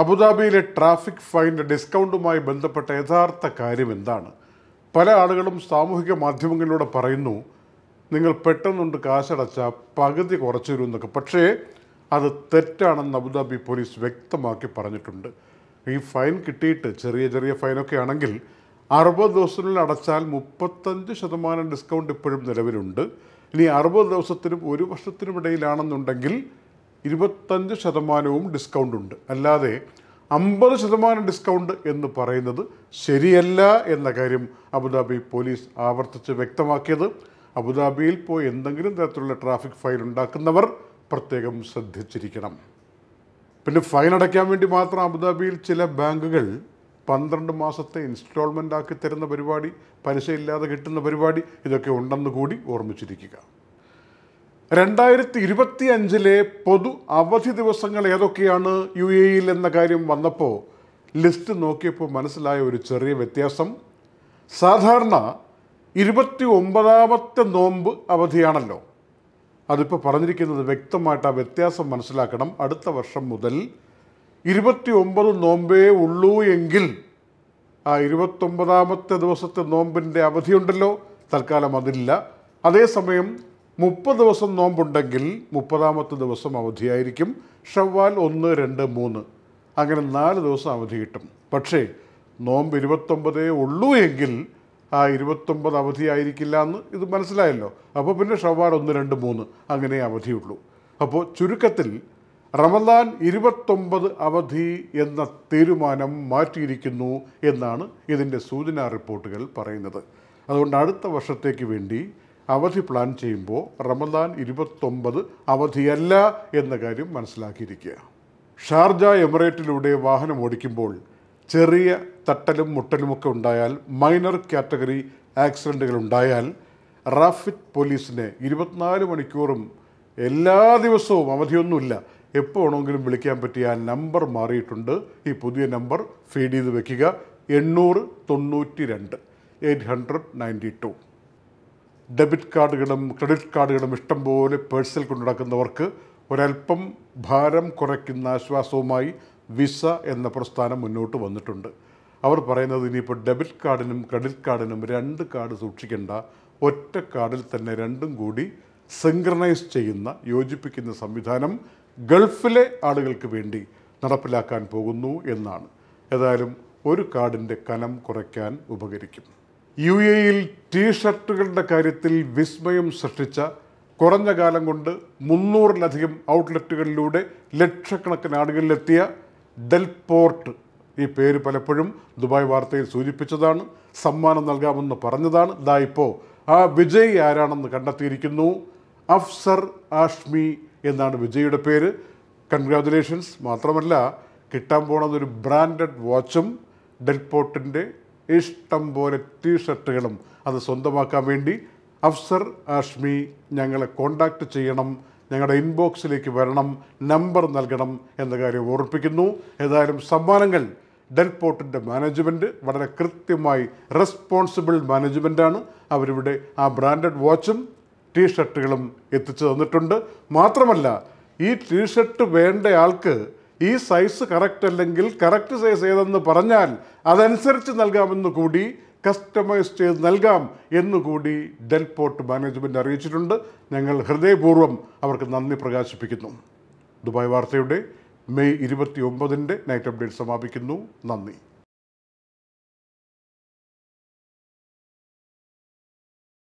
അബുദാബിയിലെ ട്രാഫിക് ഫൈൻ്റെ ഡിസ്കൗണ്ടുമായി ബന്ധപ്പെട്ട യഥാർത്ഥ കാര്യം എന്താണ് പല ആളുകളും സാമൂഹിക മാധ്യമങ്ങളിലൂടെ പറയുന്നു നിങ്ങൾ പെട്ടെന്നുണ്ട് കാശടച്ച പകുതി കുറച്ചു എന്നൊക്കെ പക്ഷേ അത് തെറ്റാണെന്ന് അബുദാബി പോലീസ് വ്യക്തമാക്കി പറഞ്ഞിട്ടുണ്ട് ഈ ഫൈൻ കിട്ടിയിട്ട് ചെറിയ ചെറിയ ഫൈനൊക്കെ ആണെങ്കിൽ അറുപത് ദിവസത്തിനുള്ളിൽ അടച്ചാൽ മുപ്പത്തഞ്ച് ശതമാനം ഡിസ്കൗണ്ട് ഇപ്പോഴും നിലവിലുണ്ട് ഇനി അറുപത് ദിവസത്തിനും ഒരു വർഷത്തിനും ഇടയിലാണെന്നുണ്ടെങ്കിൽ ഇരുപത്തഞ്ച് ശതമാനവും ഡിസ്കൗണ്ട് ഉണ്ട് അല്ലാതെ അമ്പത് ശതമാനം ഡിസ്കൗണ്ട് എന്ന് പറയുന്നത് ശരിയല്ല എന്ന കാര്യം അബുദാബി പോലീസ് ആവർത്തിച്ച് വ്യക്തമാക്കിയത് അബുദാബിയിൽ പോയി എന്തെങ്കിലും തരത്തിലുള്ള ട്രാഫിക് ഫയൽ ഉണ്ടാക്കുന്നവർ പ്രത്യേകം ശ്രദ്ധിച്ചിരിക്കണം പിന്നെ ഫൈൻ അടയ്ക്കാൻ വേണ്ടി മാത്രം അബുദാബിയിൽ ചില ബാങ്കുകൾ പന്ത്രണ്ട് മാസത്തെ ഇൻസ്റ്റാൾമെൻ്റ് ആക്കി തരുന്ന പരിപാടി പലിശയില്ലാതെ കിട്ടുന്ന പരിപാടി ഇതൊക്കെ ഉണ്ടെന്ന് കൂടി ഓർമ്മിച്ചിരിക്കുക രണ്ടായിരത്തി ഇരുപത്തി അഞ്ചിലെ പൊതു അവധി ദിവസങ്ങൾ ഏതൊക്കെയാണ് യു എ യിൽ എന്ന കാര്യം വന്നപ്പോൾ ലിസ്റ്റ് നോക്കിയപ്പോൾ മനസ്സിലായ ഒരു ചെറിയ വ്യത്യാസം സാധാരണ ഇരുപത്തി ഒമ്പതാമത്തെ നോമ്പ് അവധിയാണല്ലോ അതിപ്പോൾ പറഞ്ഞിരിക്കുന്നത് വ്യക്തമായിട്ട് ആ വ്യത്യാസം മനസ്സിലാക്കണം അടുത്ത വർഷം മുതൽ ഇരുപത്തി ഒമ്പത് നോമ്പേ ഉള്ളൂ എങ്കിൽ ആ ഇരുപത്തൊമ്പതാമത്തെ ദിവസത്തെ നോമ്പിൻ്റെ അവധിയുണ്ടല്ലോ തൽക്കാലം അതില്ല അതേസമയം മുപ്പത് ദിവസം നോമ്പുണ്ടെങ്കിൽ മുപ്പതാമത്തെ ദിവസം അവധിയായിരിക്കും ഷവ്വാൽ ഒന്ന് രണ്ട് മൂന്ന് അങ്ങനെ നാല് ദിവസം അവധി കിട്ടും പക്ഷേ നോമ്പ് ഇരുപത്തൊമ്പതേ ഉള്ളൂ എങ്കിൽ ആ ഇരുപത്തൊമ്പത് ആയിരിക്കില്ല എന്ന് ഇത് മനസ്സിലായല്ലോ അപ്പോൾ പിന്നെ ഷവ്വാൽ ഒന്ന് രണ്ട് മൂന്ന് അങ്ങനെ അവധിയുള്ളൂ അപ്പോൾ ചുരുക്കത്തിൽ റമദാൻ ഇരുപത്തൊമ്പത് അവധി എന്ന തീരുമാനം മാറ്റിയിരിക്കുന്നു എന്നാണ് ഇതിൻ്റെ സൂചനാ റിപ്പോർട്ടുകൾ പറയുന്നത് അതുകൊണ്ട് അടുത്ത വർഷത്തേക്ക് വേണ്ടി അവധി പ്ലാൻ ചെയ്യുമ്പോൾ റമദാൻ ഇരുപത്തൊമ്പത് അവധിയല്ല എന്ന കാര്യം മനസ്സിലാക്കിയിരിക്കുക ഷാർജ എമിറേറ്റിലൂടെ വാഹനം ഓടിക്കുമ്പോൾ ചെറിയ തട്ടലും മുട്ടലുമൊക്കെ ഉണ്ടായാൽ മൈനർ കാറ്റഗറി ആക്സിഡൻറ്റുകൾ ഉണ്ടായാൽ റാഫിക് പോലീസിനെ ഇരുപത്തിനാല് മണിക്കൂറും എല്ലാ ദിവസവും അവധിയൊന്നുമില്ല എപ്പോൾ വേണമെങ്കിലും വിളിക്കാൻ പറ്റിയ ആ നമ്പർ മാറിയിട്ടുണ്ട് ഈ പുതിയ നമ്പർ ഫീഡ് ചെയ്ത് വെക്കുക എണ്ണൂറ് തൊണ്ണൂറ്റി രണ്ട് eight hundred ninety two debit കാർഡുകളും ക്രെഡിറ്റ് കാർഡുകളും ഇഷ്ടംപോലെ പേഴ്സിൽ കൊണ്ടുനടക്കുന്നവർക്ക് ഒരൽപ്പം ഭാരം കുറയ്ക്കുന്ന ആശ്വാസവുമായി വിസ എന്ന പ്രസ്ഥാനം മുന്നോട്ട് വന്നിട്ടുണ്ട് അവർ പറയുന്നത് ഇനിയിപ്പോൾ ഡെബിറ്റ് കാർഡിനും ക്രെഡിറ്റ് കാർഡിനും രണ്ട് കാർഡ് സൂക്ഷിക്കേണ്ട ഒറ്റ കാർഡിൽ തന്നെ രണ്ടും കൂടി സിങ്ക്രണൈസ് ചെയ്യുന്ന യോജിപ്പിക്കുന്ന സംവിധാനം ഗൾഫിലെ ആളുകൾക്ക് വേണ്ടി നടപ്പിലാക്കാൻ പോകുന്നു എന്നാണ് ഏതായാലും ഒരു കാർഡിൻ്റെ കനം കുറയ്ക്കാൻ ഉപകരിക്കും യു എയിൽ ടീ ഷർട്ടുകളുടെ കാര്യത്തിൽ വിസ്മയം സൃഷ്ടിച്ച കുറഞ്ഞ കാലം കൊണ്ട് മുന്നൂറിലധികം ഔട്ട്ലെറ്റുകളിലൂടെ ലക്ഷക്കണക്കിന് ആളുകളിലെത്തിയ ഡെൽപോർട്ട് ഈ പേര് പലപ്പോഴും ദുബായ് വാർത്തയിൽ സൂചിപ്പിച്ചതാണ് സമ്മാനം നൽകാമെന്ന് പറഞ്ഞതാണ് ദാ ഇപ്പോൾ ആ വിജയ് ആരാണെന്ന് കണ്ടെത്തിയിരിക്കുന്നു അഫ്സർ ആഷ്മി എന്നാണ് വിജയ്യുടെ പേര് കൺഗ്രാജുലേഷൻസ് മാത്രമല്ല കിട്ടാൻ പോണതൊരു ബ്രാൻഡഡ് വാച്ചും ഡെൽപോർട്ടിൻ്റെ ഇഷ്ടം പോലെ ടീഷർട്ടുകളും അത് സ്വന്തമാക്കാൻ വേണ്ടി അഫ്സർ ആഷ്മി ഞങ്ങളെ കോണ്ടാക്ട് ചെയ്യണം ഞങ്ങളുടെ ഇൻബോക്സിലേക്ക് വരണം നമ്പർ നൽകണം എന്ന കാര്യം ഓർപ്പിക്കുന്നു ഏതായാലും സമ്മാനങ്ങൾ ഡെൽപോർട്ടിൻ്റെ മാനേജ്മെൻറ്റ് വളരെ കൃത്യമായി റെസ്പോൺസിബിൾ മാനേജ്മെൻറ്റാണ് അവരിവിടെ ആ ബ്രാൻഡഡ് വാച്ചും ടീഷർട്ടുകളും എത്തിച്ചു തന്നിട്ടുണ്ട് മാത്രമല്ല ഈ ടീഷർട്ട് വേണ്ട ആൾക്ക് ഈ സൈസ് കറക്റ്റ് അല്ലെങ്കിൽ കറക്റ്റ് സൈസ് ഏതെന്ന് പറഞ്ഞാൽ അതനുസരിച്ച് നൽകാമെന്ന് കൂടി കസ്റ്റമൈസ് ചെയ്ത് നൽകാം എന്നുകൂടി ഡെൽപോർട്ട് മാനേജ്മെൻ്റ് അറിയിച്ചിട്ടുണ്ട് ഞങ്ങൾ ഹൃദയപൂർവ്വം അവർക്ക് നന്ദി പ്രകാശിപ്പിക്കുന്നു ദുബായ് വാർത്തയുടെ മെയ് ഇരുപത്തി ഒമ്പതിൻ്റെ നൈറ്റ് അപ്ഡേറ്റ് സമാപിക്കുന്നു നന്ദി